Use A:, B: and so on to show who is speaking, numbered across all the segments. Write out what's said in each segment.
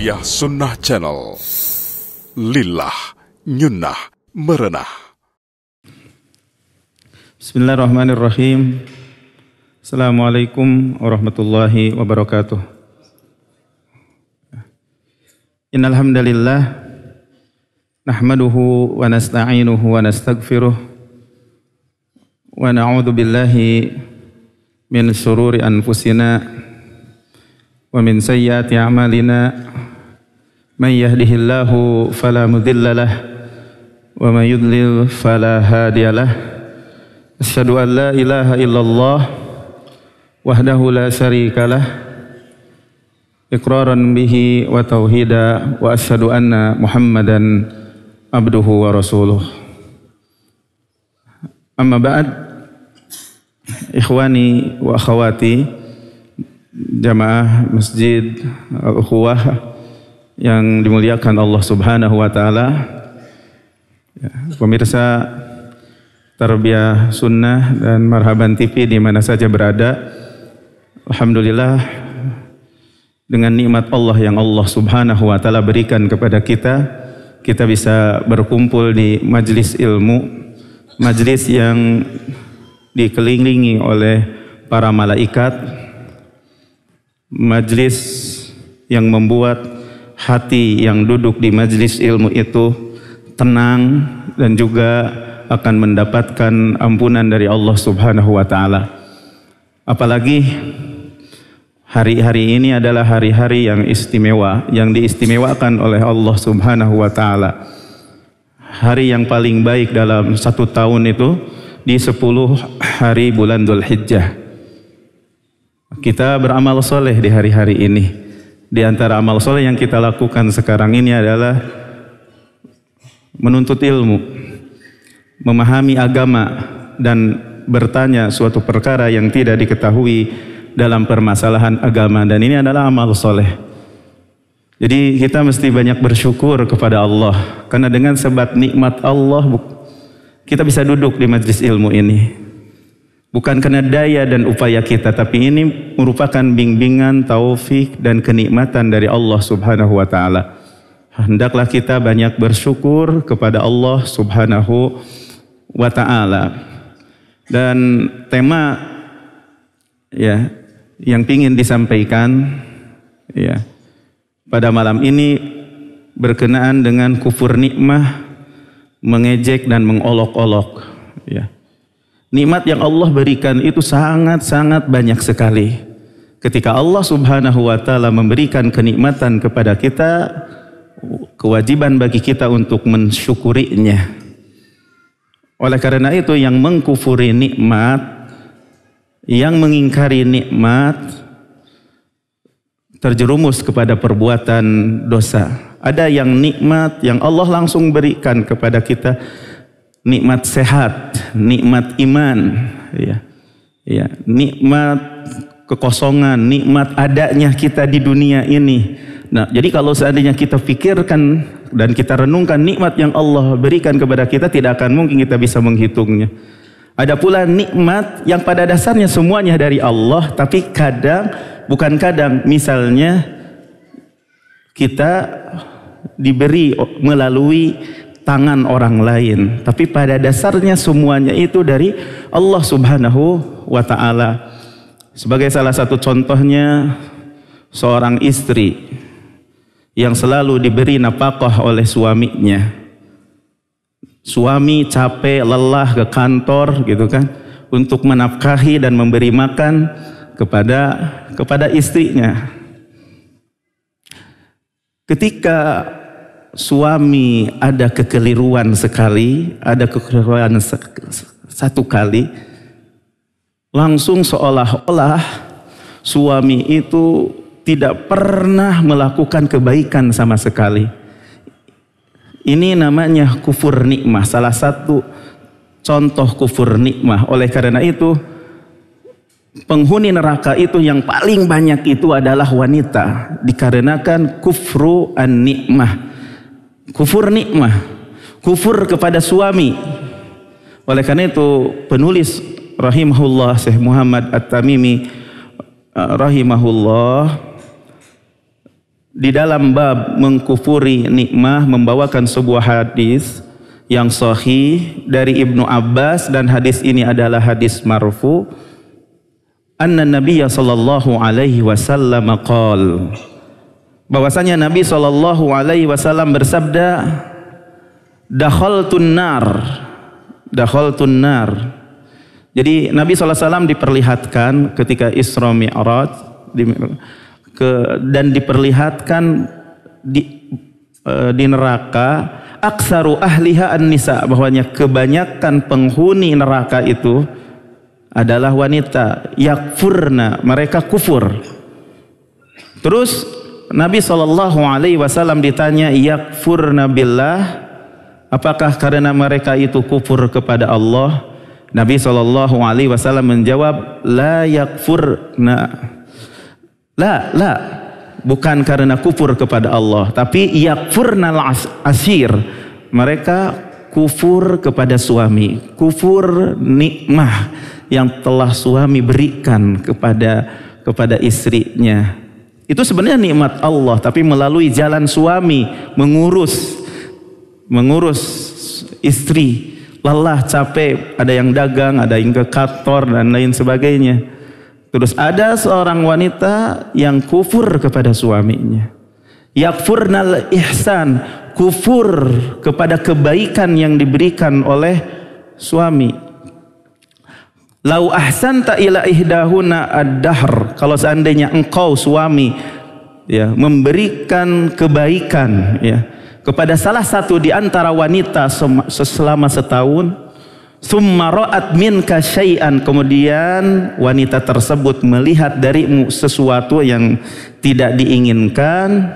A: Tarbiyah Sunnah Channel. Lillah, nyunnah, merenah. Bismillahirrahmanirrahim. Assalamualaikum warahmatullahi wabarakatuh. Innal nahmaduhu wa nasta'inuhu wa nastaghfiruh wa na'udhu billahi min sururi anfusina wa min sayyiati a'malina Man yahdihillahu fala wa man yudhlil fala hadiyalah Asyhadu an ilaha illallah wahdahu la syarikalah iqraran bihi wa wa asyhadu anna Muhammadan abduhu wa rasuluh Amma ba'd Ikhwani wa khawati, Jamaah Masjid al yang dimuliakan Allah Subhanahu wa taala. Ya, pemirsa Tarbiyah Sunnah dan Marhaban TV di mana saja berada. Alhamdulillah dengan nikmat Allah yang Allah Subhanahu wa taala berikan kepada kita, kita bisa berkumpul di majelis ilmu, majelis yang dikelilingi oleh para malaikat, majelis yang membuat hati yang duduk di majelis ilmu itu tenang dan juga akan mendapatkan ampunan dari Allah Subhanahu wa taala. Apalagi hari-hari ini adalah hari-hari yang istimewa yang diistimewakan oleh Allah Subhanahu wa taala. Hari yang paling baik dalam satu tahun itu di sepuluh hari bulan Dzulhijjah. Kita beramal soleh di hari-hari ini. Di antara amal soleh yang kita lakukan sekarang ini adalah menuntut ilmu, memahami agama, dan bertanya suatu perkara yang tidak diketahui dalam permasalahan agama. Dan ini adalah amal soleh. Jadi kita mesti banyak bersyukur kepada Allah karena dengan sebab nikmat Allah kita bisa duduk di majlis ilmu ini. Bukan karena daya dan upaya kita, tapi ini merupakan bimbingan, taufik dan kenikmatan dari Allah Subhanahu wa taala. Hendaklah kita banyak bersyukur kepada Allah Subhanahu wa taala. Dan tema ya yang ingin disampaikan ya pada malam ini berkenaan dengan kufur nikmah, mengejek dan mengolok-olok. Ya. Nikmat yang Allah berikan itu sangat-sangat banyak sekali. Ketika Allah Subhanahu wa taala memberikan kenikmatan kepada kita, kewajiban bagi kita untuk mensyukurinya. Oleh karena itu yang mengkufuri nikmat, yang mengingkari nikmat terjerumus kepada perbuatan dosa. Ada yang nikmat yang Allah langsung berikan kepada kita, nikmat sehat, nikmat iman, ya. Ya, nikmat kekosongan, nikmat adanya kita di dunia ini. Nah, jadi kalau seandainya kita pikirkan dan kita renungkan nikmat yang Allah berikan kepada kita tidak akan mungkin kita bisa menghitungnya. Ada pula nikmat yang pada dasarnya semuanya dari Allah, tapi kadang bukan kadang, misalnya kita diberi melalui tangan orang lain. Tapi pada dasarnya semuanya itu dari Allah subhanahu wa ta'ala. Sebagai salah satu contohnya, seorang istri yang selalu diberi napakoh oleh suaminya. Suami capek, lelah ke kantor gitu kan untuk menafkahi dan memberi makan kepada kepada istrinya. Ketika suami ada kekeliruan sekali, ada kekeliruan satu kali, langsung seolah-olah suami itu tidak pernah melakukan kebaikan sama sekali. Ini namanya kufur nikmah, salah satu contoh kufur nikmah. Oleh karena itu, penghuni neraka itu yang paling banyak itu adalah wanita dikarenakan kufru an nikmah Kufur nikmah, kufur kepada suami. Oleh karena itu penulis rahimahullah Syekh Muhammad At-Tamimi eh, rahimahullah di dalam bab mengkufuri nikmah membawakan sebuah hadis yang sahih dari Ibnu Abbas dan hadis ini adalah hadis marfu anna nabiyya sallallahu alaihi wasallam qala bahwasanya Nabi saw Alaihi Wasallam bersabda, dahol tunar, dahol tunar. Jadi Nabi saw Alaihi Wasallam diperlihatkan ketika Isra Mi'raj di, ke, dan diperlihatkan di, e, di neraka aksaru ahliha an-nisa bahwanya kebanyakan penghuni neraka itu adalah wanita yakfurna mereka kufur terus Nabi saw Alaihi Wasallam ditanya, yakfur nabilah, apakah karena mereka itu kufur kepada Allah? Nabi saw Alaihi Wasallam menjawab, la yakfur na, la la, bukan karena kufur kepada Allah, tapi yakfurnal asir, mereka kufur kepada suami, kufur nikmah yang telah suami berikan kepada kepada istrinya. Itu sebenarnya nikmat Allah, tapi melalui jalan suami mengurus mengurus istri, lelah, capek, ada yang dagang, ada yang ke kantor dan lain sebagainya. Terus ada seorang wanita yang kufur kepada suaminya. Yakfurnal ihsan, kufur kepada kebaikan yang diberikan oleh suami. Lau ahsanta ila ihdahuna ad-dahr. Kalau seandainya engkau suami ya, memberikan kebaikan ya, kepada salah satu di antara wanita selama setahun, summa ra'at minka syai'an. Kemudian wanita tersebut melihat darimu sesuatu yang tidak diinginkan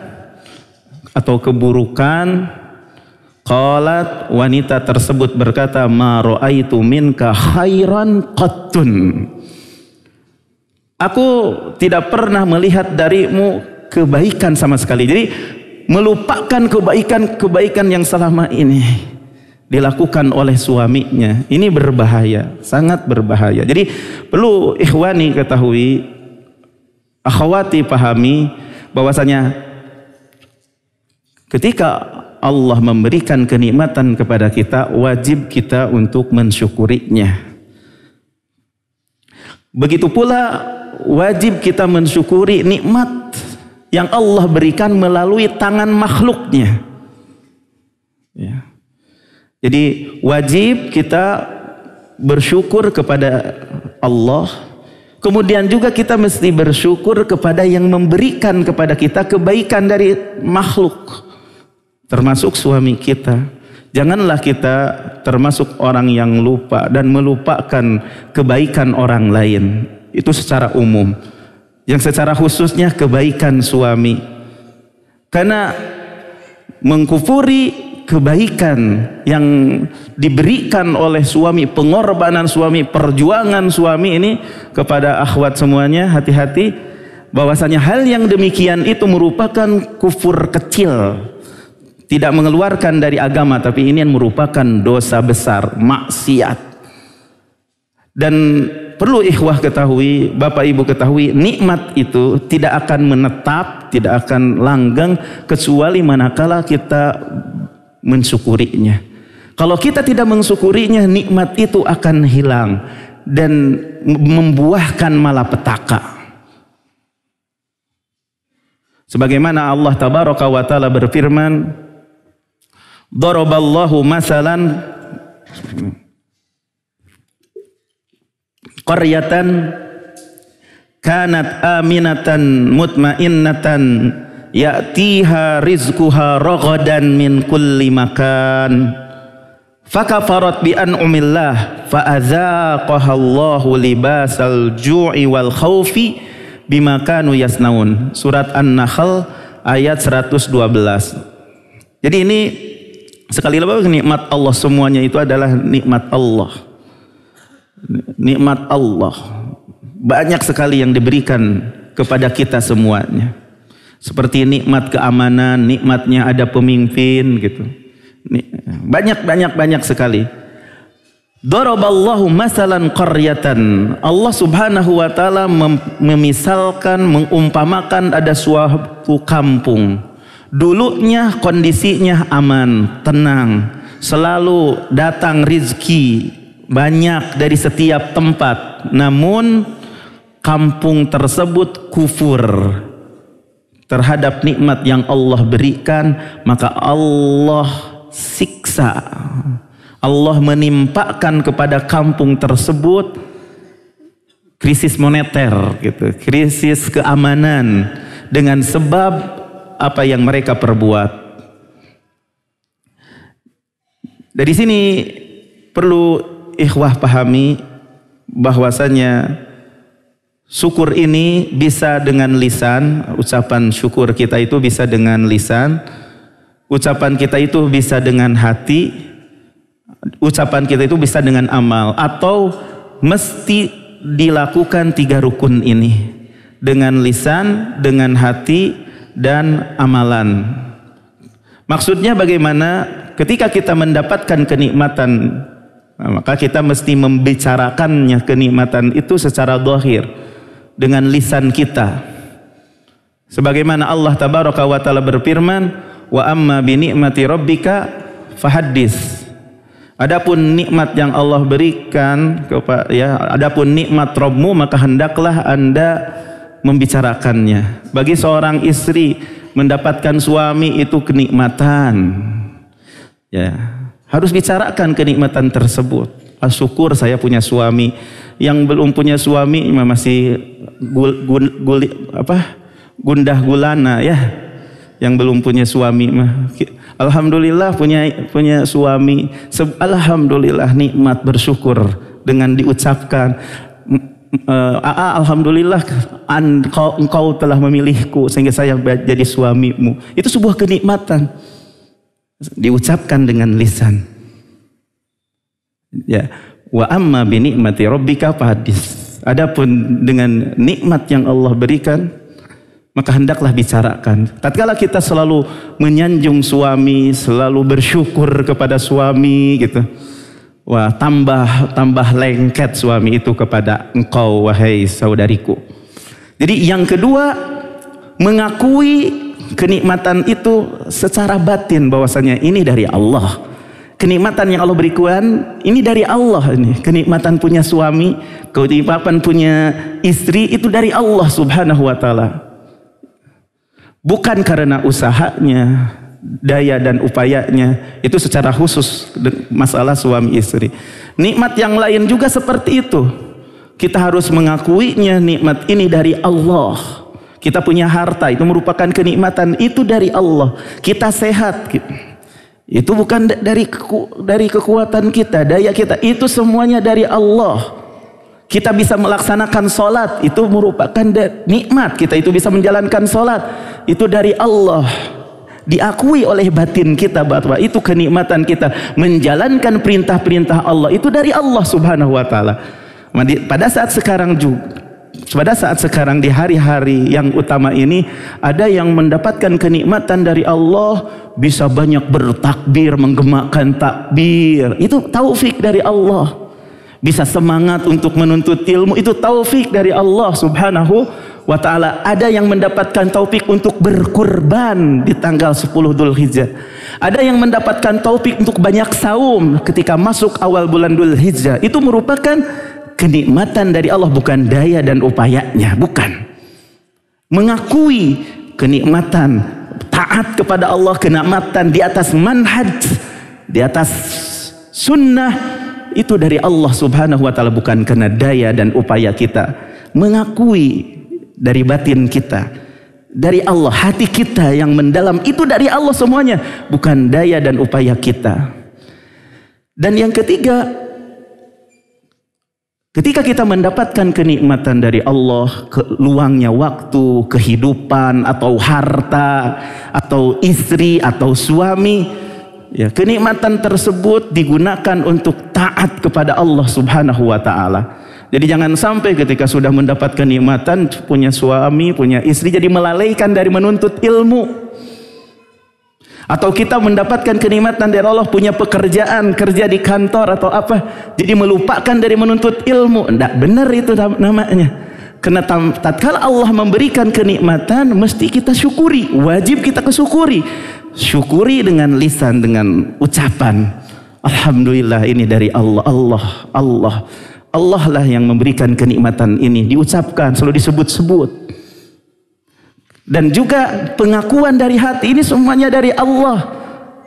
A: atau keburukan, Qalat wanita tersebut berkata, "Ma ra'aitu minka khairan qattun." Aku tidak pernah melihat darimu kebaikan sama sekali. Jadi melupakan kebaikan-kebaikan yang selama ini dilakukan oleh suaminya. Ini berbahaya, sangat berbahaya. Jadi perlu ikhwani ketahui, akhwati pahami bahwasanya ketika Allah memberikan kenikmatan kepada kita, wajib kita untuk mensyukurinya. Begitu pula wajib kita mensyukuri nikmat yang Allah berikan melalui tangan makhluknya. Ya. Jadi wajib kita bersyukur kepada Allah. Kemudian juga kita mesti bersyukur kepada yang memberikan kepada kita kebaikan dari makhluk termasuk suami kita. Janganlah kita termasuk orang yang lupa dan melupakan kebaikan orang lain. Itu secara umum. Yang secara khususnya kebaikan suami. Karena mengkufuri kebaikan yang diberikan oleh suami, pengorbanan suami, perjuangan suami ini kepada akhwat semuanya, hati-hati bahwasanya hal yang demikian itu merupakan kufur kecil tidak mengeluarkan dari agama tapi ini yang merupakan dosa besar maksiat dan perlu ikhwah ketahui Bapak Ibu ketahui nikmat itu tidak akan menetap tidak akan langgeng kecuali manakala kita mensyukurinya kalau kita tidak mensyukurinya nikmat itu akan hilang dan membuahkan malapetaka sebagaimana Allah tabaraka wa taala berfirman Daraballahu masalan qaryatan kanat aminatan mutmainnatan ya'tiha rizquha ragadan min kulli makan fakafarat bi an'umillah fa'adzaqaha Allahu libasal ju'i wal khawfi bima kanu yasnaun surat an-nahl ayat 112 jadi ini Sekali lagi nikmat Allah semuanya itu adalah nikmat Allah. Nikmat Allah. Banyak sekali yang diberikan kepada kita semuanya. Seperti nikmat keamanan, nikmatnya ada pemimpin gitu. Banyak banyak banyak sekali. Daraballahu masalan qaryatan. Allah Subhanahu wa taala memisalkan, mengumpamakan ada suatu kampung Dulunya kondisinya aman, tenang, selalu datang rizki banyak dari setiap tempat. Namun kampung tersebut kufur terhadap nikmat yang Allah berikan, maka Allah siksa. Allah menimpakan kepada kampung tersebut krisis moneter gitu, krisis keamanan dengan sebab apa yang mereka perbuat. Dari sini perlu ikhwah pahami bahwasanya syukur ini bisa dengan lisan, ucapan syukur kita itu bisa dengan lisan, ucapan kita itu bisa dengan hati, ucapan kita itu bisa dengan amal atau mesti dilakukan tiga rukun ini dengan lisan, dengan hati, dan amalan. Maksudnya bagaimana? Ketika kita mendapatkan kenikmatan, nah, maka kita mesti membicarakannya kenikmatan itu secara dohir dengan lisan kita. Sebagaimana Allah tabaraka wa taala berfirman, "Wa amma bi ni'mati rabbika fahaddis." Adapun nikmat yang Allah berikan kepada ya, adapun nikmat Rabbmu maka hendaklah Anda membicarakannya. Bagi seorang istri mendapatkan suami itu kenikmatan. Ya, harus bicarakan kenikmatan tersebut. Ah, syukur saya punya suami. Yang belum punya suami masih gul, gul, gul, apa? gundah gulana ya. Yang belum punya suami mah alhamdulillah punya punya suami. Alhamdulillah nikmat bersyukur dengan diucapkan Eh, Aa, ah, ah, alhamdulillah engkau, engkau telah memilihku sehingga saya jadi suamimu. Itu sebuah kenikmatan. Diucapkan dengan lisan. Ya, wa amma bi ni'mati rabbika fahadis. Adapun dengan nikmat yang Allah berikan, maka hendaklah bicarakan. Tatkala kita selalu menyanjung suami, selalu bersyukur kepada suami gitu Wah, tambah tambah lengket suami itu kepada engkau wahai saudariku. Jadi yang kedua mengakui kenikmatan itu secara batin bahwasanya ini dari Allah. Kenikmatan yang Allah berikan ini dari Allah ini. Kenikmatan punya suami, kenikmatan punya istri itu dari Allah Subhanahu wa taala. Bukan karena usahanya, daya dan upayanya itu secara khusus masalah suami istri. Nikmat yang lain juga seperti itu. Kita harus mengakuinya nikmat ini dari Allah. Kita punya harta itu merupakan kenikmatan itu dari Allah. Kita sehat itu bukan dari dari kekuatan kita, daya kita. Itu semuanya dari Allah. Kita bisa melaksanakan solat itu merupakan nikmat. Kita itu bisa menjalankan solat itu dari Allah diakui oleh batin kita bahwa itu kenikmatan kita menjalankan perintah-perintah Allah itu dari Allah Subhanahu wa taala. Pada saat sekarang juga pada saat sekarang di hari-hari yang utama ini ada yang mendapatkan kenikmatan dari Allah bisa banyak bertakbir menggemakan takbir itu taufik dari Allah bisa semangat untuk menuntut ilmu itu taufik dari Allah subhanahu wa ta'ala ada yang mendapatkan taufik untuk berkurban di tanggal 10 Dhul Hijjah ada yang mendapatkan taufik untuk banyak saum ketika masuk awal bulan Dhul Hijjah itu merupakan kenikmatan dari Allah bukan daya dan upayanya bukan mengakui kenikmatan taat kepada Allah kenikmatan di atas manhaj di atas sunnah itu dari Allah subhanahu wa ta'ala bukan karena daya dan upaya kita mengakui dari batin kita dari Allah hati kita yang mendalam itu dari Allah semuanya bukan daya dan upaya kita dan yang ketiga Ketika kita mendapatkan kenikmatan dari Allah, ke, luangnya waktu, kehidupan, atau harta, atau istri, atau suami, ya, kenikmatan tersebut digunakan untuk taat kepada Allah Subhanahu wa Ta'ala. Jadi jangan sampai ketika sudah mendapatkan nikmatan punya suami, punya istri, jadi melalaikan dari menuntut ilmu. Atau kita mendapatkan kenikmatan dari Allah, punya pekerjaan, kerja di kantor atau apa. Jadi melupakan dari menuntut ilmu. Tidak benar itu namanya. Karena tatkala Allah memberikan kenikmatan, mesti kita syukuri. Wajib kita kesyukuri. Syukuri dengan lisan, dengan ucapan. Alhamdulillah ini dari Allah, Allah, Allah. Allah lah yang memberikan kenikmatan ini diucapkan selalu disebut-sebut dan juga pengakuan dari hati ini semuanya dari Allah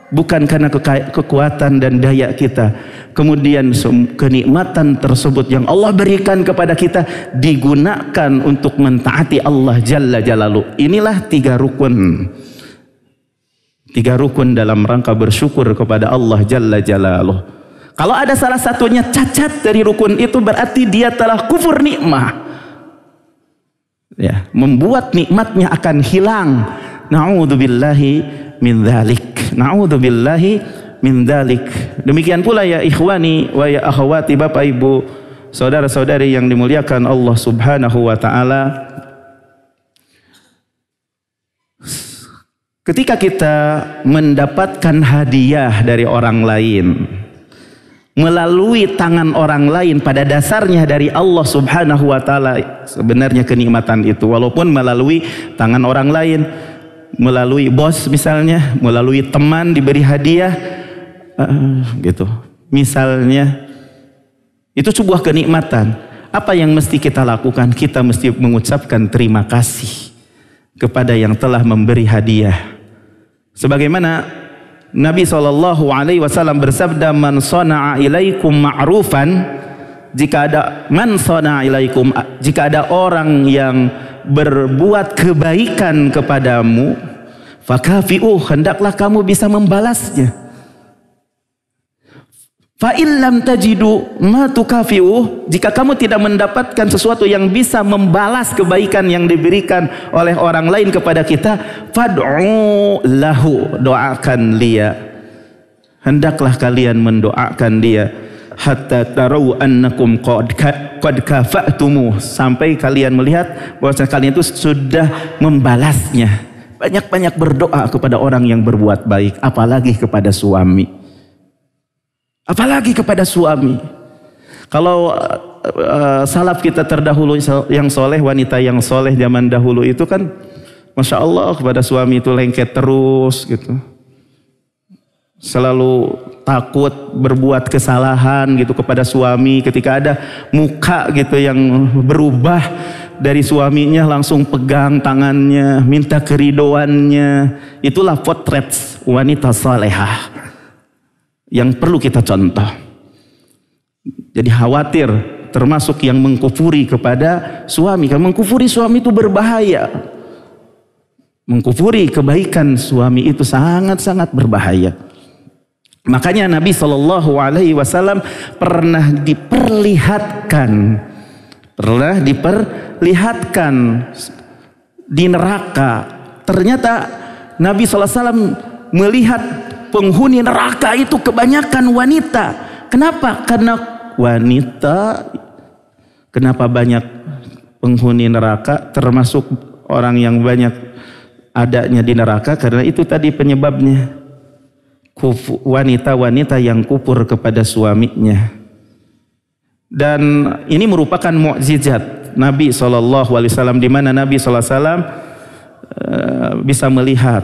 A: bukan karena kekuatan dan daya kita kemudian kenikmatan tersebut yang Allah berikan kepada kita digunakan untuk mentaati Allah Jalla Jalalu inilah tiga rukun tiga rukun dalam rangka bersyukur kepada Allah Jalla Jalaluh kalau ada salah satunya cacat dari rukun itu berarti dia telah kufur nikmah. Ya, membuat nikmatnya akan hilang. Nauzubillahi min dzalik. Nauzubillahi min dzalik. Demikian pula ya ikhwani wa ya akhwati Bapak Ibu, saudara-saudari yang dimuliakan Allah Subhanahu wa taala. Ketika kita mendapatkan hadiah dari orang lain, melalui tangan orang lain pada dasarnya dari Allah Subhanahu wa taala sebenarnya kenikmatan itu walaupun melalui tangan orang lain melalui bos misalnya melalui teman diberi hadiah eh, gitu misalnya itu sebuah kenikmatan apa yang mesti kita lakukan kita mesti mengucapkan terima kasih kepada yang telah memberi hadiah sebagaimana Nabi sallallahu alaihi wasallam bersabda man sana'a ilaikum ma'rufan jika ada man sana'a ilaikum jika ada orang yang berbuat kebaikan kepadamu fakafi'u hendaklah kamu bisa membalasnya. Fa illam tajidu ma tukafi'uh, jika kamu tidak mendapatkan sesuatu yang bisa membalas kebaikan yang diberikan oleh orang lain kepada kita, fad'u lahu, doakan dia. Hendaklah kalian mendoakan dia hatta tarau annakum qad qad kafa'tumu sampai kalian melihat bahwa kalian itu sudah membalasnya. Banyak-banyak berdoa kepada orang yang berbuat baik, apalagi kepada suami. Apalagi kepada suami. Kalau uh, salaf kita terdahulu yang soleh, wanita yang soleh zaman dahulu itu kan Masya Allah kepada suami itu lengket terus gitu. Selalu takut berbuat kesalahan gitu kepada suami ketika ada muka gitu yang berubah dari suaminya langsung pegang tangannya, minta keridoannya. Itulah potret wanita solehah yang perlu kita contoh. Jadi khawatir termasuk yang mengkufuri kepada suami. Karena mengkufuri suami itu berbahaya. Mengkufuri kebaikan suami itu sangat-sangat berbahaya. Makanya Nabi Shallallahu Alaihi Wasallam pernah diperlihatkan, pernah diperlihatkan di neraka. Ternyata Nabi Shallallahu Alaihi Wasallam melihat penghuni neraka itu kebanyakan wanita. Kenapa? Karena wanita kenapa banyak penghuni neraka termasuk orang yang banyak adanya di neraka karena itu tadi penyebabnya. wanita-wanita yang kupur kepada suaminya. Dan ini merupakan mukjizat Nabi SAW di mana Nabi SAW eh, bisa melihat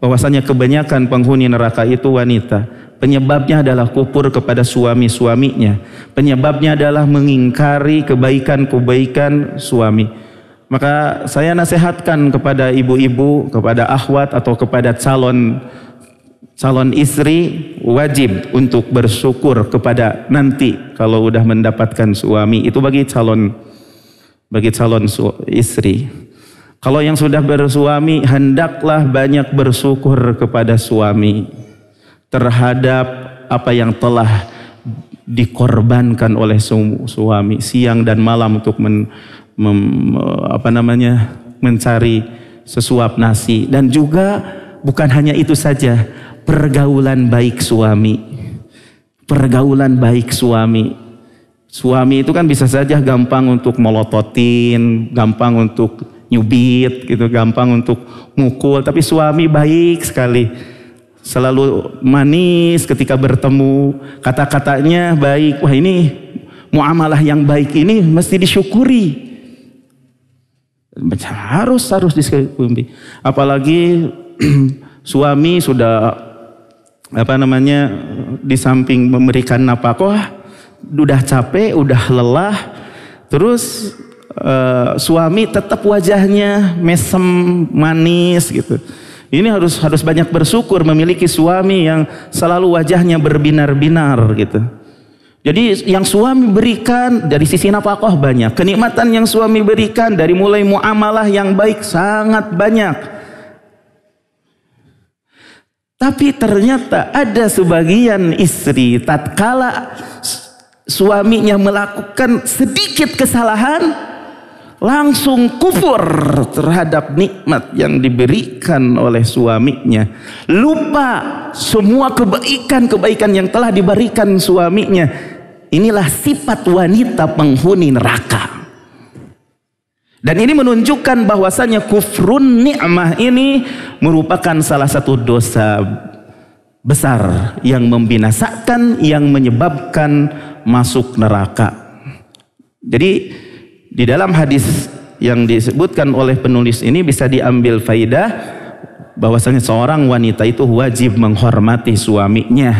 A: bahwasanya kebanyakan penghuni neraka itu wanita. Penyebabnya adalah kufur kepada suami-suaminya. Penyebabnya adalah mengingkari kebaikan-kebaikan suami. Maka saya nasihatkan kepada ibu-ibu, kepada akhwat atau kepada calon calon istri wajib untuk bersyukur kepada nanti kalau sudah mendapatkan suami itu bagi calon bagi calon istri. Kalau yang sudah bersuami, hendaklah banyak bersyukur kepada suami terhadap apa yang telah dikorbankan oleh suami siang dan malam untuk men, apa namanya mencari sesuap nasi dan juga bukan hanya itu saja pergaulan baik suami pergaulan baik suami Suami itu kan bisa saja gampang untuk melototin, gampang untuk nyubit gitu, gampang untuk mukul. Tapi suami baik sekali, selalu manis ketika bertemu, kata-katanya baik. Wah ini muamalah yang baik ini mesti disyukuri. Harus harus disyukuri. Apalagi suami sudah apa namanya di samping memberikan wah udah capek, udah lelah, terus Eh, suami tetap wajahnya mesem manis gitu. Ini harus harus banyak bersyukur memiliki suami yang selalu wajahnya berbinar-binar gitu. Jadi yang suami berikan dari sisi nafkah banyak, kenikmatan yang suami berikan dari mulai muamalah yang baik sangat banyak. Tapi ternyata ada sebagian istri tatkala suaminya melakukan sedikit kesalahan langsung kufur terhadap nikmat yang diberikan oleh suaminya. Lupa semua kebaikan-kebaikan yang telah diberikan suaminya. Inilah sifat wanita penghuni neraka. Dan ini menunjukkan bahwasannya kufrun ni'mah ini merupakan salah satu dosa besar yang membinasakan, yang menyebabkan masuk neraka. Jadi di dalam hadis yang disebutkan oleh penulis ini bisa diambil faidah bahwasanya seorang wanita itu wajib menghormati suaminya,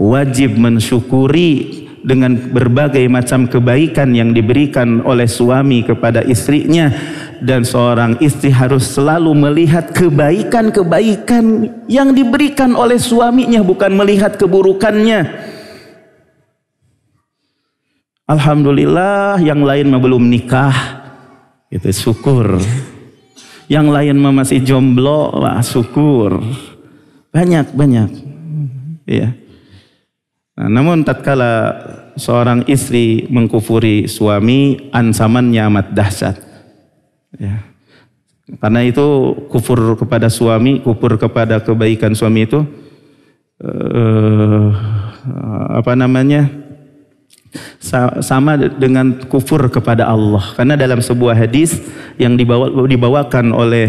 A: wajib mensyukuri dengan berbagai macam kebaikan yang diberikan oleh suami kepada istrinya dan seorang istri harus selalu melihat kebaikan-kebaikan yang diberikan oleh suaminya bukan melihat keburukannya. Alhamdulillah yang lain mah belum nikah. Itu syukur. Yang lain masih jomblo, wah syukur. Banyak-banyak. Iya. Nah, namun tatkala seorang istri mengkufuri suami, ansamannya amat dahsyat. Ya. Karena itu kufur kepada suami, kufur kepada kebaikan suami itu eh, apa namanya? sama dengan kufur kepada Allah. Karena dalam sebuah hadis yang dibawa, dibawakan oleh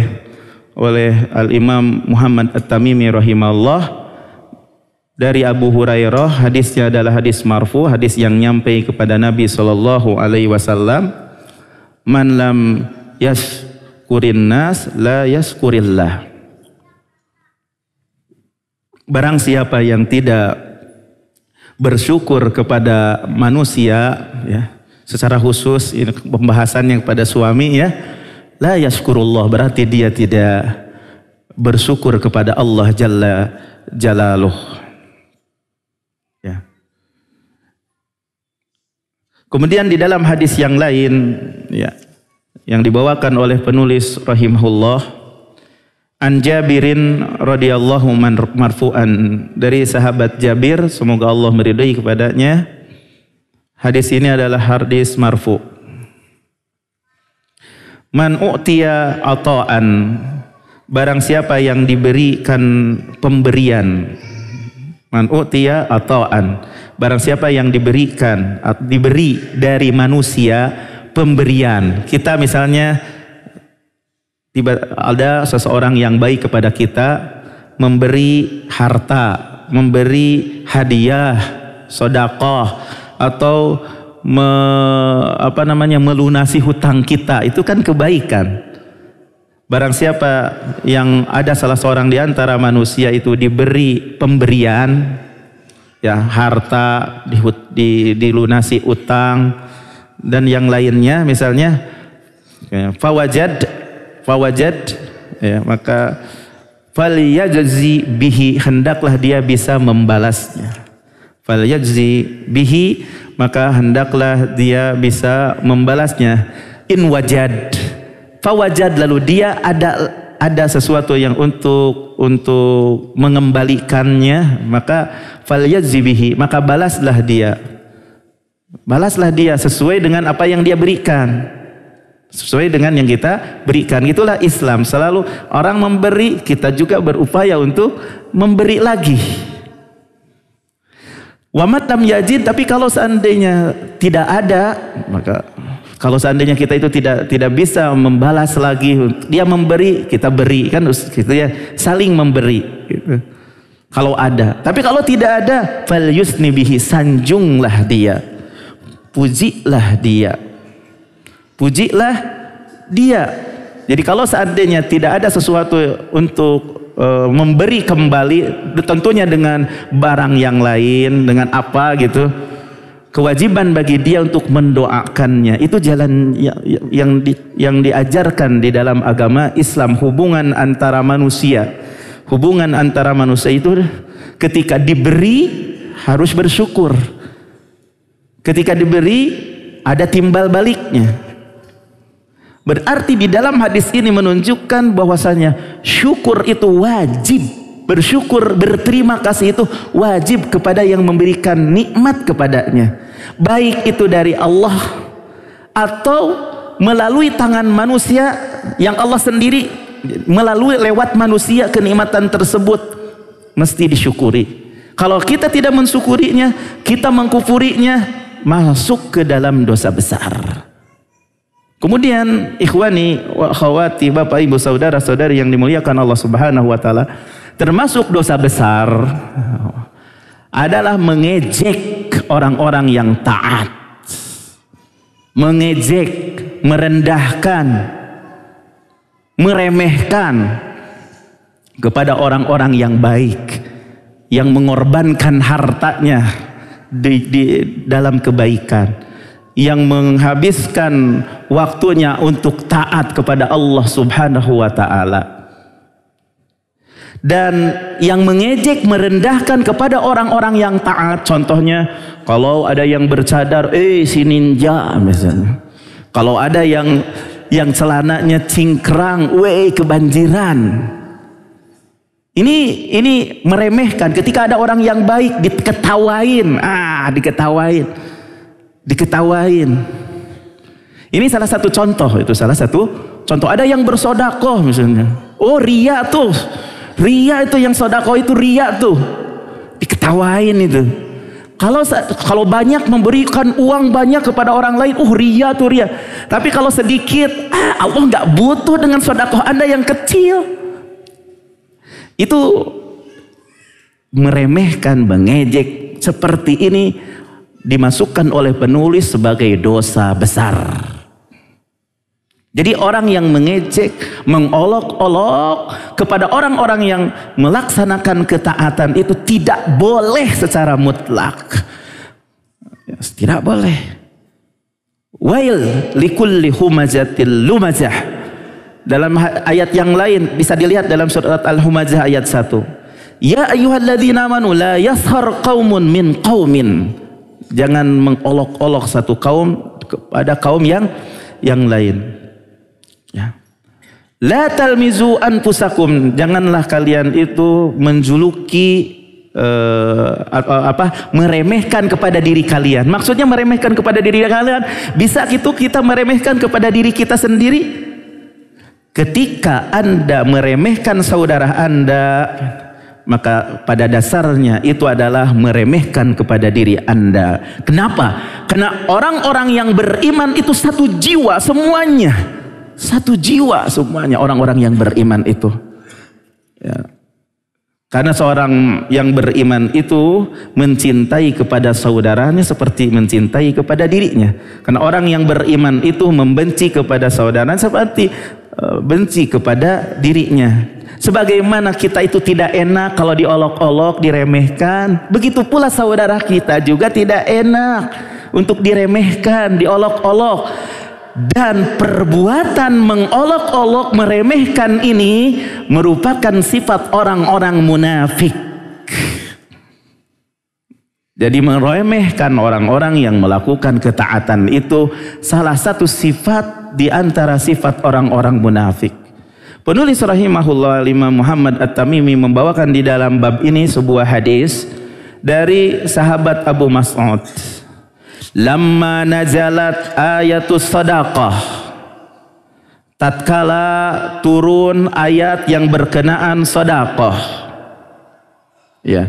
A: oleh Al Imam Muhammad At-Tamimi rahimahullah dari Abu Hurairah, hadisnya adalah hadis marfu, hadis yang nyampe kepada Nabi sallallahu alaihi wasallam, "Man lam yaskurin nas la yaskurillah." Barang siapa yang tidak bersyukur kepada manusia ya secara khusus ini pembahasannya kepada suami ya la yaskurullah berarti dia tidak bersyukur kepada Allah jalla jalaluh ya kemudian di dalam hadis yang lain ya yang dibawakan oleh penulis rahimahullah An Jabirin radhiyallahu marfu'an dari sahabat Jabir semoga Allah meridai kepadanya. Hadis ini adalah hadis marfu. Man u'tiya ata'an barang siapa yang diberikan pemberian. Man u'tiya ata'an barang siapa yang diberikan diberi dari manusia pemberian. Kita misalnya Tiba ada seseorang yang baik kepada kita memberi harta, memberi hadiah, sodakoh atau me, apa namanya melunasi hutang kita itu kan kebaikan. Barang siapa yang ada salah seorang di antara manusia itu diberi pemberian ya harta di, di, dilunasi utang dan yang lainnya misalnya ya, fawajad fawajad ya maka falyajzi bihi hendaklah dia bisa membalasnya falyajzi bihi maka hendaklah dia bisa membalasnya in wajad fawajad lalu dia ada ada sesuatu yang untuk untuk mengembalikannya maka falyajzi bihi maka balaslah dia balaslah dia sesuai dengan apa yang dia berikan Sesuai dengan yang kita berikan. Itulah Islam. Selalu orang memberi, kita juga berupaya untuk memberi lagi. Wamat yajid, tapi kalau seandainya tidak ada, maka kalau seandainya kita itu tidak tidak bisa membalas lagi, dia memberi, kita beri kan kita ya, saling memberi gitu. Kalau ada, tapi kalau tidak ada, fal bihi sanjunglah dia. Pujilah dia, Pujilah dia. Jadi kalau seandainya tidak ada sesuatu untuk e, memberi kembali tentunya dengan barang yang lain, dengan apa gitu. Kewajiban bagi dia untuk mendoakannya. Itu jalan yang ya, yang, di, yang diajarkan di dalam agama Islam hubungan antara manusia. Hubungan antara manusia itu ketika diberi harus bersyukur. Ketika diberi ada timbal baliknya. Berarti di dalam hadis ini menunjukkan bahwasanya syukur itu wajib. Bersyukur, berterima kasih itu wajib kepada yang memberikan nikmat kepadanya. Baik itu dari Allah atau melalui tangan manusia yang Allah sendiri melalui lewat manusia kenikmatan tersebut mesti disyukuri. Kalau kita tidak mensyukurinya, kita mengkufurinya, masuk ke dalam dosa besar. Kemudian ikhwani wa khawati Bapak Ibu saudara-saudari yang dimuliakan Allah Subhanahu wa taala, termasuk dosa besar adalah mengejek orang-orang yang taat. Mengejek, merendahkan, meremehkan kepada orang-orang yang baik yang mengorbankan hartanya di, di dalam kebaikan yang menghabiskan waktunya untuk taat kepada Allah Subhanahu wa taala. Dan yang mengejek merendahkan kepada orang-orang yang taat contohnya kalau ada yang bercadar eh si ninja misalnya. Kalau ada yang yang celananya cingkrang, weh kebanjiran. Ini ini meremehkan ketika ada orang yang baik diketawain, ah diketawain diketawain. Ini salah satu contoh, itu salah satu contoh. Ada yang bersodakoh misalnya. Oh ria tuh, ria itu yang sodako itu ria tuh. Diketawain itu. Kalau kalau banyak memberikan uang banyak kepada orang lain, uh ria tuh ria. Tapi kalau sedikit, ah, Allah nggak butuh dengan sodako anda yang kecil. Itu meremehkan, mengejek seperti ini dimasukkan oleh penulis sebagai dosa besar. Jadi orang yang mengejek, mengolok-olok kepada orang-orang yang melaksanakan ketaatan itu tidak boleh secara mutlak. Tidak boleh. Wail likulli humazatil lumazah. Dalam ayat yang lain bisa dilihat dalam surat al humajah ayat 1. Ya ayyuhalladzina amanu la yashar qaumun min qaumin Jangan mengolok-olok satu kaum kepada kaum yang yang lain. Ya. La talmizu anfusakum. Janganlah kalian itu menjuluki uh, apa meremehkan kepada diri kalian. Maksudnya meremehkan kepada diri kalian, bisa itu kita meremehkan kepada diri kita sendiri? Ketika Anda meremehkan saudara Anda, maka pada dasarnya itu adalah meremehkan kepada diri Anda. Kenapa? Karena orang-orang yang beriman itu satu jiwa semuanya. Satu jiwa semuanya orang-orang yang beriman itu. Ya. Karena seorang yang beriman itu mencintai kepada saudaranya seperti mencintai kepada dirinya. Karena orang yang beriman itu membenci kepada saudaranya seperti e, benci kepada dirinya. Sebagaimana kita itu tidak enak kalau diolok-olok, diremehkan, begitu pula saudara kita juga tidak enak untuk diremehkan, diolok-olok dan perbuatan mengolok-olok meremehkan ini merupakan sifat orang-orang munafik. Jadi meremehkan orang-orang yang melakukan ketaatan itu salah satu sifat di antara sifat orang-orang munafik. Penulis rahimahullah lima Muhammad At-Tamimi membawakan di dalam bab ini sebuah hadis dari sahabat Abu Mas'ud. Lamma nazalat ayatus sadaqah. Tatkala turun ayat yang berkenaan sadaqah. Ya.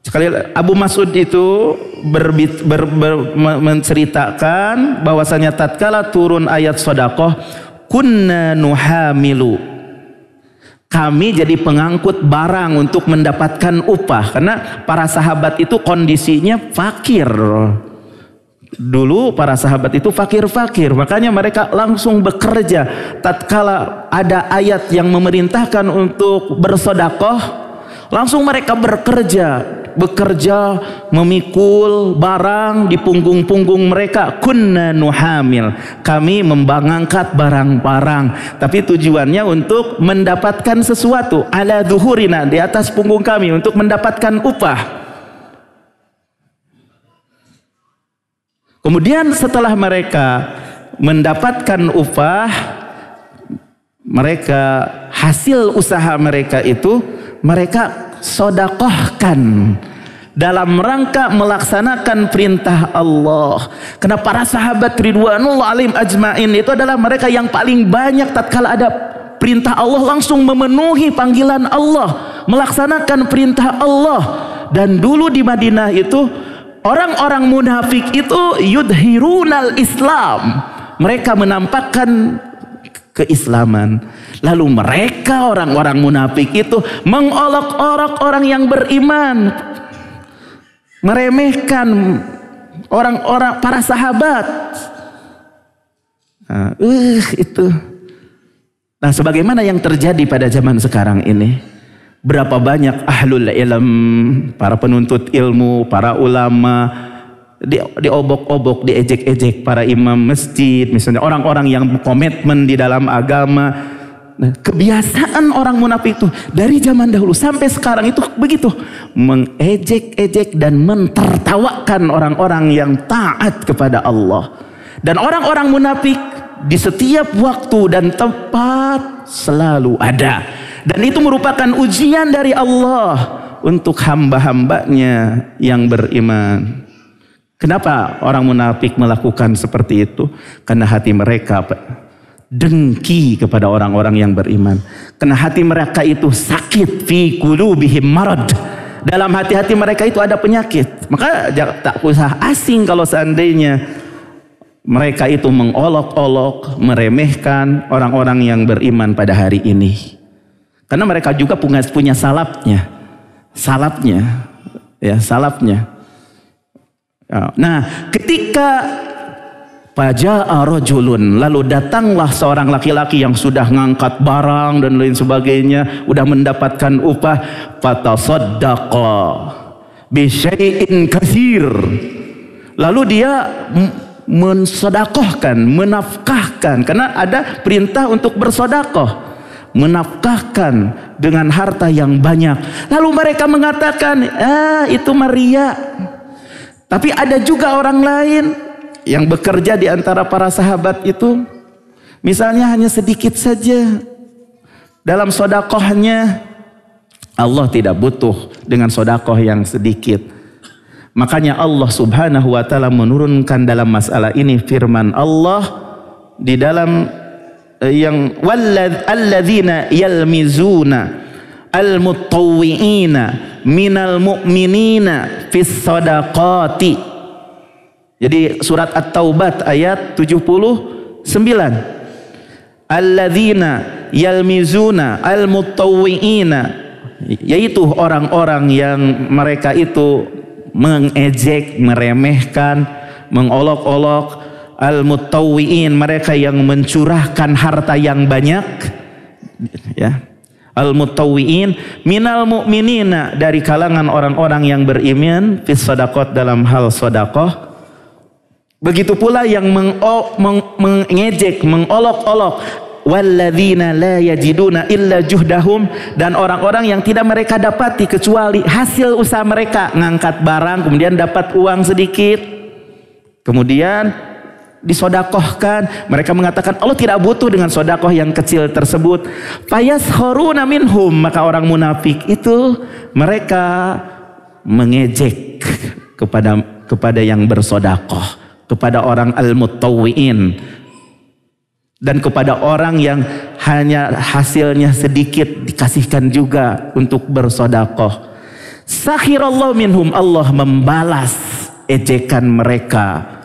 A: Sekali Abu Mas'ud itu ber, ber, ber, menceritakan bahwasanya tatkala turun ayat sodakoh, kunna nuhamilu kami jadi pengangkut barang untuk mendapatkan upah karena para sahabat itu kondisinya fakir Dulu para sahabat itu fakir-fakir, makanya mereka langsung bekerja. Tatkala ada ayat yang memerintahkan untuk bersodakoh, langsung mereka bekerja, bekerja memikul barang di punggung-punggung mereka. Kunna nuhamil, kami membangangkat barang-barang, tapi tujuannya untuk mendapatkan sesuatu ala duhurina di atas punggung kami untuk mendapatkan upah. Kemudian setelah mereka mendapatkan upah, mereka hasil usaha mereka itu mereka sodakohkan dalam rangka melaksanakan perintah Allah. Kenapa para sahabat Ridwanullah alim ajmain itu adalah mereka yang paling banyak tatkala ada perintah Allah langsung memenuhi panggilan Allah, melaksanakan perintah Allah. Dan dulu di Madinah itu Orang-orang munafik itu yudhirunal Islam. Mereka menampakkan keislaman. Lalu mereka orang-orang munafik itu mengolok-olok orang yang beriman. Meremehkan orang-orang para sahabat. Nah, uh, itu. Nah, sebagaimana yang terjadi pada zaman sekarang ini, berapa banyak ahlul ilm, para penuntut ilmu, para ulama, di, diobok-obok, diejek-ejek para imam masjid, misalnya orang-orang yang komitmen di dalam agama. Nah, kebiasaan orang munafik itu dari zaman dahulu sampai sekarang itu begitu mengejek-ejek dan mentertawakan orang-orang yang taat kepada Allah. Dan orang-orang munafik di setiap waktu dan tempat selalu ada dan itu merupakan ujian dari Allah untuk hamba-hambanya yang beriman. Kenapa orang munafik melakukan seperti itu? Karena hati mereka dengki kepada orang-orang yang beriman. Karena hati mereka itu sakit fi qulubihim marad. Dalam hati-hati mereka itu ada penyakit. Maka tak usah asing kalau seandainya mereka itu mengolok-olok, meremehkan orang-orang yang beriman pada hari ini. Karena mereka juga punya, punya salapnya. Salapnya. Ya, salapnya. Ya. Nah, ketika Paja rajulun. Lalu datanglah seorang laki-laki yang sudah ngangkat barang dan lain sebagainya. Udah mendapatkan upah. sodako, Bisyai'in kasir. Lalu dia mensodakohkan, menafkahkan. Karena ada perintah untuk bersodakoh menafkahkan dengan harta yang banyak. Lalu mereka mengatakan, "Ah, itu Maria." Tapi ada juga orang lain yang bekerja di antara para sahabat itu misalnya hanya sedikit saja dalam sodakohnya Allah tidak butuh dengan sodakoh yang sedikit makanya Allah subhanahu wa ta'ala menurunkan dalam masalah ini firman Allah di dalam Eh, yang walladzina yalmizuna almutawwi'ina minal mu'minina fis sadaqati. Jadi surat At-Taubat ayat 79. Alladzina yalmizuna almutawwi'ina yaitu orang-orang yang mereka itu mengejek, meremehkan, mengolok-olok al-mutawwi'in mereka yang mencurahkan harta yang banyak ya al-mutawwi'in minal mu'minina dari kalangan orang-orang yang beriman fis dalam hal sedekah begitu pula yang meng meng mengejek mengolok-olok walladzina la yajiduna illa juhdahum dan orang-orang yang tidak mereka dapati kecuali hasil usaha mereka ngangkat barang kemudian dapat uang sedikit kemudian disodakohkan. Mereka mengatakan Allah tidak butuh dengan sodakoh yang kecil tersebut. Payas minhum. Maka orang munafik itu mereka mengejek kepada kepada yang bersodakoh. Kepada orang al-mutawwi'in. Dan kepada orang yang hanya hasilnya sedikit dikasihkan juga untuk bersodakoh. Sakhirallah minhum. Allah membalas ejekan mereka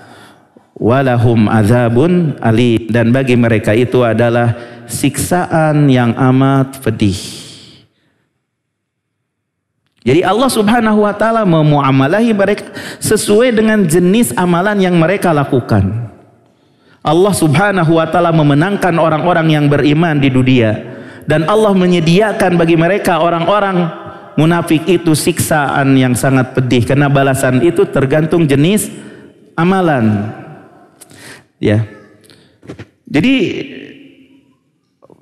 A: walahum azabun ali dan bagi mereka itu adalah siksaan yang amat pedih. Jadi Allah Subhanahu wa taala memuamalahi mereka sesuai dengan jenis amalan yang mereka lakukan. Allah Subhanahu wa taala memenangkan orang-orang yang beriman di dunia dan Allah menyediakan bagi mereka orang-orang munafik itu siksaan yang sangat pedih karena balasan itu tergantung jenis amalan. Ya. Jadi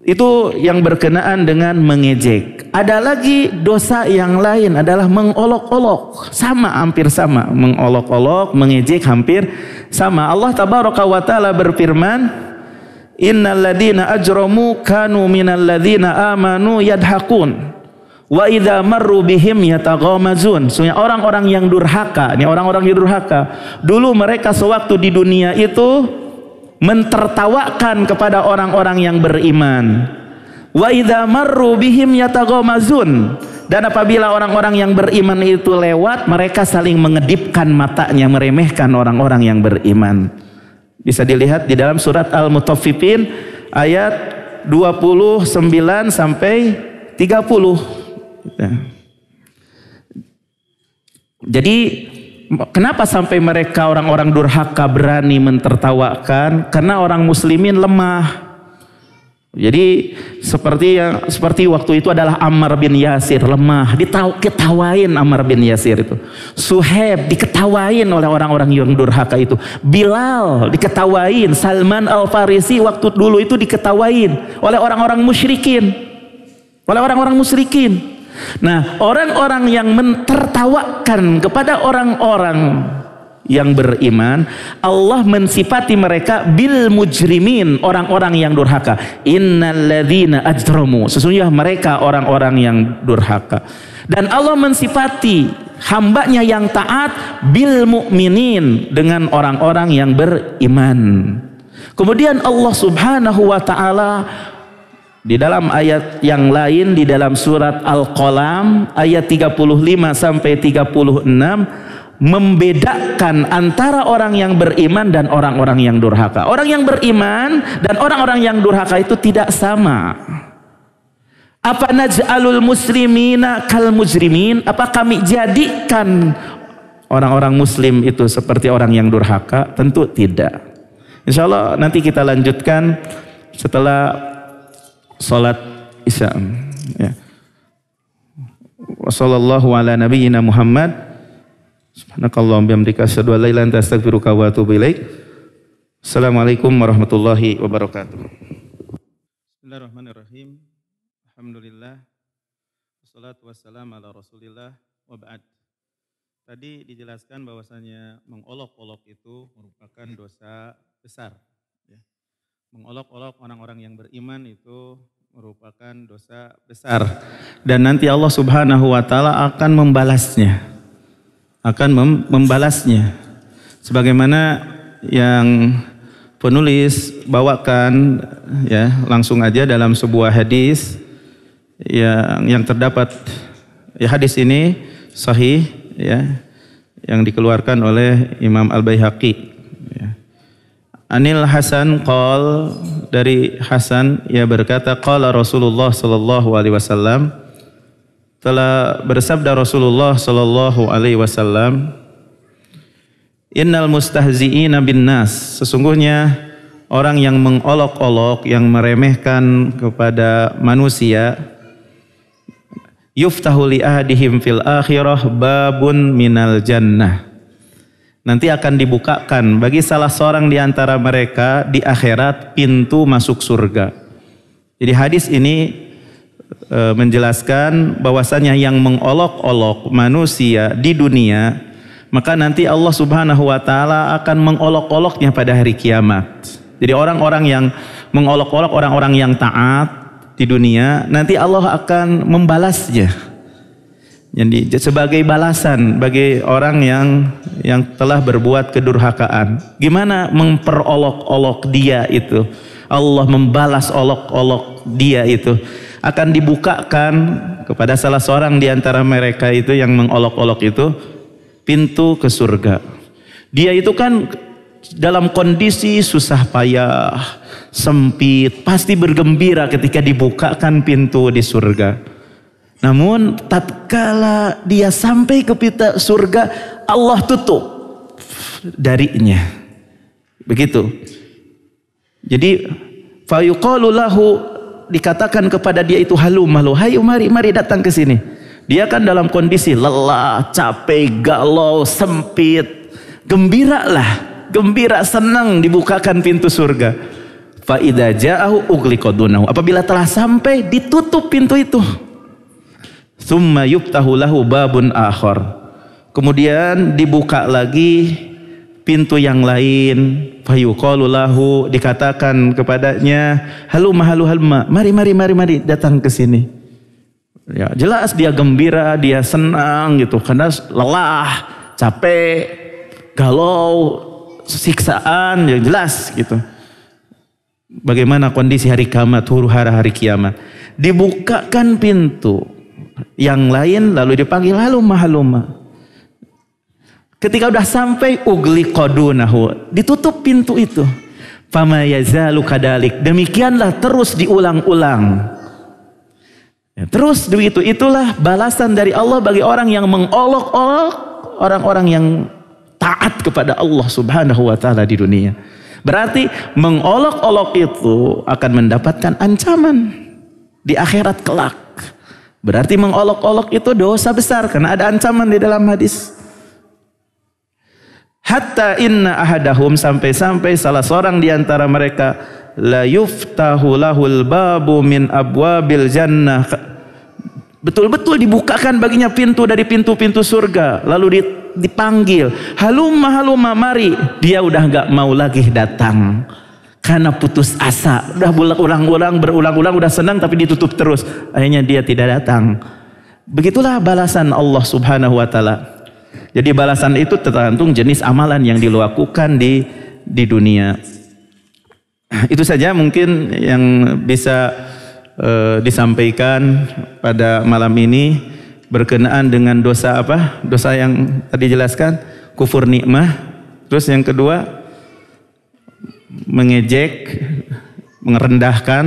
A: itu yang berkenaan dengan mengejek. Ada lagi dosa yang lain adalah mengolok-olok. Sama hampir sama, mengolok-olok, mengejek hampir sama. Allah tabaraka wa taala berfirman, "Innal ladzina ajramu kanu minal ladzina amanu yadhakun." Wa idza marru bihim yataghamazun. So, orang-orang yang durhaka, ini orang-orang yang durhaka. Dulu mereka sewaktu di dunia itu mentertawakan kepada orang-orang yang beriman. Wa idza marru bihim yataghamazun. Dan apabila orang-orang yang beriman itu lewat, mereka saling mengedipkan matanya, meremehkan orang-orang yang beriman. Bisa dilihat di dalam surat Al-Mutaffifin ayat 29 sampai 30. Gitu. Jadi Kenapa sampai mereka orang-orang durhaka berani mentertawakan? Karena orang muslimin lemah. Jadi seperti yang seperti waktu itu adalah Ammar bin Yasir lemah, diketawain Ammar bin Yasir itu. Suheb diketawain oleh orang-orang yang durhaka itu. Bilal diketawain, Salman Al Farisi waktu dulu itu diketawain oleh orang-orang musyrikin. Oleh orang-orang musyrikin. Nah, orang-orang yang mentertawakan kepada orang-orang yang beriman, Allah mensifati mereka bil mujrimin, orang-orang yang durhaka. Innalladzina ajramu. Sesungguhnya mereka orang-orang yang durhaka. Dan Allah mensifati hambanya yang taat bil mukminin dengan orang-orang yang beriman. Kemudian Allah Subhanahu wa taala di dalam ayat yang lain di dalam surat Al-Qalam ayat 35 sampai 36 membedakan antara orang yang beriman dan orang-orang yang durhaka. Orang yang beriman dan orang-orang yang durhaka itu tidak sama. Apa naj'alul muslimina kal mujrimin? Apa kami jadikan orang-orang muslim itu seperti orang yang durhaka? Tentu tidak. Insya Allah nanti kita lanjutkan setelah salat Isya. Ya. Wassallallahu ala nabiyyina Muhammad. Subhanakallahumma bihamdika asyhadu an la ilaha anta astaghfiruka wa atubu ilaik. Assalamualaikum warahmatullahi wabarakatuh. Bismillahirrahmanirrahim. Alhamdulillah. Wassalatu wassalamu ala Rasulillah wa ba'd. Tadi dijelaskan bahwasanya mengolok-olok itu merupakan dosa besar. Mengolok-olok orang-orang yang beriman itu merupakan dosa besar. Dan nanti Allah subhanahu wa ta'ala akan membalasnya. Akan mem membalasnya. Sebagaimana yang penulis bawakan ya langsung aja dalam sebuah hadis yang yang terdapat ya hadis ini sahih ya yang dikeluarkan oleh Imam Al-Baihaqi Anil Hasan qol dari Hasan ia berkata qala Rasulullah sallallahu alaihi wasallam telah bersabda Rasulullah sallallahu alaihi wasallam Innal mustahzi'ina bin nas sesungguhnya orang yang mengolok-olok yang meremehkan kepada manusia yuftahu li ahadihim fil akhirah babun minal jannah nanti akan dibukakan bagi salah seorang di antara mereka di akhirat pintu masuk surga. Jadi hadis ini e, menjelaskan bahwasanya yang mengolok-olok manusia di dunia, maka nanti Allah Subhanahu wa taala akan mengolok-oloknya pada hari kiamat. Jadi orang-orang yang mengolok-olok orang-orang yang taat di dunia, nanti Allah akan membalasnya. Jadi sebagai balasan bagi orang yang yang telah berbuat kedurhakaan. Gimana memperolok-olok dia itu? Allah membalas olok-olok dia itu akan dibukakan kepada salah seorang di antara mereka itu yang mengolok-olok itu pintu ke surga. Dia itu kan dalam kondisi susah payah, sempit, pasti bergembira ketika dibukakan pintu di surga. Namun tatkala dia sampai ke pita surga, Allah tutup darinya. Begitu. Jadi fayuqalu lahu dikatakan kepada dia itu halu malu. Hai mari mari datang ke sini. Dia kan dalam kondisi lelah, capek, galau, sempit. Gembiralah, gembira senang dibukakan pintu surga. Fa idza ja'ahu ughliqa Apabila telah sampai ditutup pintu itu. Thumma yuftahu lahu babun akhar. Kemudian dibuka lagi pintu yang lain fayuqalu lahu dikatakan kepadanya halu mahalu halma mari mari mari mari datang ke sini ya jelas dia gembira dia senang gitu karena lelah capek galau siksaan yang jelas gitu bagaimana kondisi hari kiamat huru hara hari kiamat dibukakan pintu yang lain lalu dipanggil lalu mahaluma. Ketika udah sampai ugli kodunahu, ditutup pintu itu. famayazalu kadalik. Demikianlah terus diulang-ulang. terus ya, terus begitu itulah balasan dari Allah bagi orang yang mengolok-olok orang-orang yang taat kepada Allah Subhanahu wa taala di dunia. Berarti mengolok-olok itu akan mendapatkan ancaman di akhirat kelak. Berarti mengolok-olok itu dosa besar karena ada ancaman di dalam hadis. Hatta inna ahadahum sampai-sampai salah seorang di antara mereka la yuftahu lahul babu min abwabil jannah. Betul-betul dibukakan baginya pintu dari pintu-pintu surga. Lalu dipanggil. Halumma halumma mari. Dia udah nggak mau lagi datang karena putus asa. Udah ulang ulang berulang-ulang, udah senang tapi ditutup terus. Akhirnya dia tidak datang. Begitulah balasan Allah Subhanahu wa taala. Jadi balasan itu tergantung jenis amalan yang dilakukan di di dunia. Itu saja mungkin yang bisa e, disampaikan pada malam ini berkenaan dengan dosa apa? Dosa yang tadi jelaskan, kufur nikmah. Terus yang kedua, mengejek, merendahkan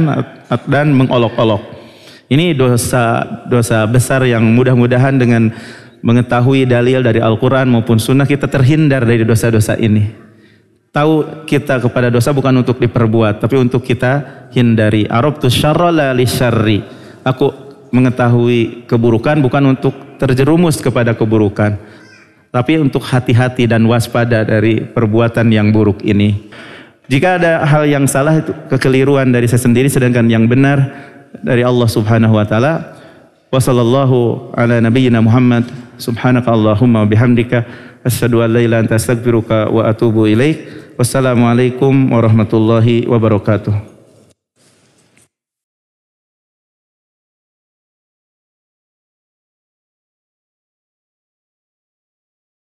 A: dan mengolok-olok. Ini dosa dosa besar yang mudah-mudahan dengan mengetahui dalil dari Al-Qur'an maupun sunnah kita terhindar dari dosa-dosa ini. Tahu kita kepada dosa bukan untuk diperbuat, tapi untuk kita hindari. Arabtu syarra li lisyarri. Aku mengetahui keburukan bukan untuk terjerumus kepada keburukan, tapi untuk hati-hati dan waspada dari perbuatan yang buruk ini. Jika ada hal yang salah itu kekeliruan dari saya sendiri sedangkan yang benar dari Allah Subhanahu wa taala. ala nabiyyina Muhammad subhanaka Allahumma bihamdika asyhadu an la ilaha anta astaghfiruka wa atubu ilaik. Wassalamualaikum warahmatullahi wabarakatuh.